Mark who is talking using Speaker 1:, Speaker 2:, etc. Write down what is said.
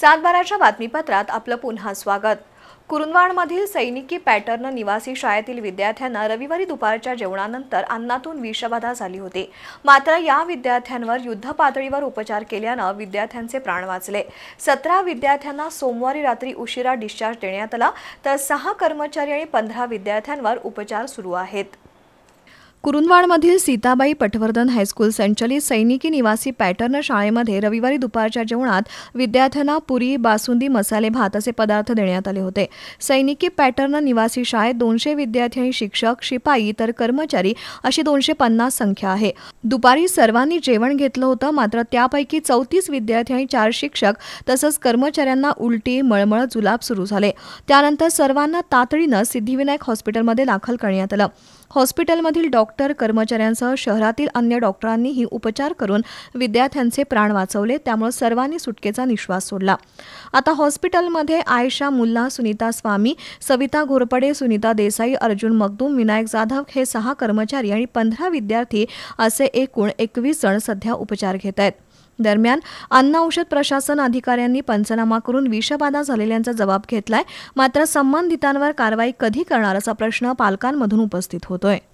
Speaker 1: सातबाराच्या बातमीपत्रात आपलं पुन्हा स्वागत कुरुंदवाडमधील सैनिकी पॅटर्न निवासी शाळेतील विद्यार्थ्यांना रविवारी दुपारच्या जेवणानंतर अन्नातून विषबाधा झाली होती मात्र या विद्यार्थ्यांवर युद्ध पातळीवर उपचार केल्यानं विद्यार्थ्यांचे प्राण वाचले सतरा विद्यार्थ्यांना सोमवारी रात्री उशिरा डिस्चार्ज देण्यात आला तर सहा कर्मचारी आणि पंधरा विद्यार्थ्यांवर उपचार सुरू आहेत कुरुंदवाडमधील सीताबाई पटवर्धन हायस्कूल संचलित सैनिकी निवासी पॅटर्न शाळेमध्ये रविवारी दुपारच्या जेवणात विद्यार्थ्यांना पुरी बासुंदी मसाले भात असे पदार्थ देण्यात आले होते सैनिकी पॅटर्न निवासी शाळेत दोनशे विद्यार्थी आणि शिक्षक शिपाई तर कर्मचारी अशी दोनशे पन्नास संख्या आहे दुपारी सर्वांनी जेवण घेतलं होतं मात्र त्यापैकी चौतीस विद्यार्थी आणि चार शिक्षक तसंच कर्मचाऱ्यांना उलटी मळमळ जुलाब सुरू झाले त्यानंतर सर्वांना तातडीनं सिद्धिविनायक हॉस्पिटलमध्ये दाखल करण्यात आलं हॉस्पिटलमधील डॉक्टर डॉक्टर कर्मचाऱ्यांसह शहरातील अन्य डॉक्टरांनीही उपचार करून विद्यार्थ्यांचे प्राण वाचवले त्यामुळे सर्वांनी सुटकेचा निश्वास सोडला आता हॉस्पिटलमध्ये आयशा मुल्ला सुनीता स्वामी सविता घोरपडे सुनीता देसाई अर्जुन मगदूम विनायक जाधव हे सहा कर्मचारी आणि पंधरा विद्यार्थी असे एकूण एकवीस जण सध्या उपचार घेत आहेत दरम्यान अन्न औषध प्रशासन अधिकाऱ्यांनी पंचनामा करून विषबाधा झालेल्यांचा जबाब घेतलाय मात्र संबंधितांवर कारवाई कधी करणार असा प्रश्न पालकांमधून उपस्थित होतोय